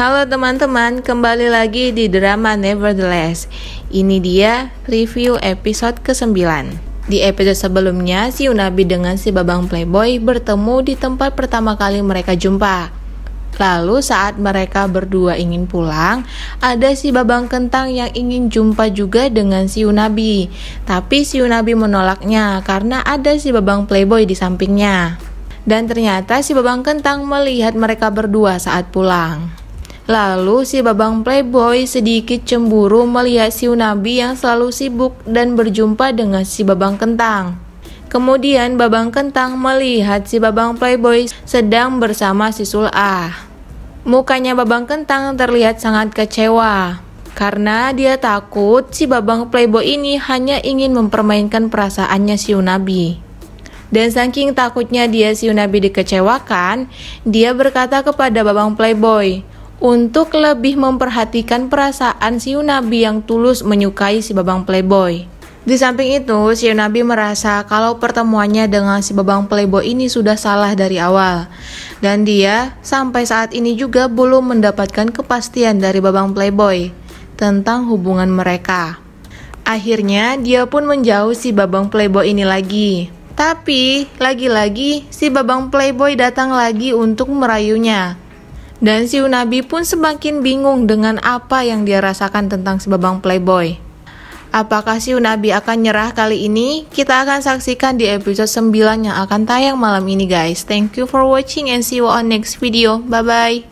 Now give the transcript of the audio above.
Halo teman-teman, kembali lagi di drama Nevertheless. Ini dia review episode ke-9. Di episode sebelumnya, si Unabi dengan si Babang Playboy bertemu di tempat pertama kali mereka jumpa. Lalu saat mereka berdua ingin pulang, ada si Babang Kentang yang ingin jumpa juga dengan si Unabi. Tapi si Unabi menolaknya karena ada si Babang Playboy di sampingnya. Dan ternyata si Babang Kentang melihat mereka berdua saat pulang. Lalu si babang playboy sedikit cemburu melihat si Unabi yang selalu sibuk dan berjumpa dengan si babang kentang. Kemudian babang kentang melihat si babang playboy sedang bersama si Sulah. Mukanya babang kentang terlihat sangat kecewa karena dia takut si babang playboy ini hanya ingin mempermainkan perasaannya si Unabi. Dan saking takutnya dia si Unabi dikecewakan, dia berkata kepada babang playboy, untuk lebih memperhatikan perasaan si Nabi yang tulus menyukai si Babang Playboy. Di samping itu, si Nabi merasa kalau pertemuannya dengan si Babang Playboy ini sudah salah dari awal. Dan dia sampai saat ini juga belum mendapatkan kepastian dari Babang Playboy tentang hubungan mereka. Akhirnya, dia pun menjauh si Babang Playboy ini lagi. Tapi, lagi-lagi, si Babang Playboy datang lagi untuk merayunya dan si Unabi pun semakin bingung dengan apa yang dia rasakan tentang si Babang Playboy. Apakah si Unabi akan nyerah kali ini? Kita akan saksikan di episode 9 yang akan tayang malam ini guys. Thank you for watching and see you on next video. Bye-bye.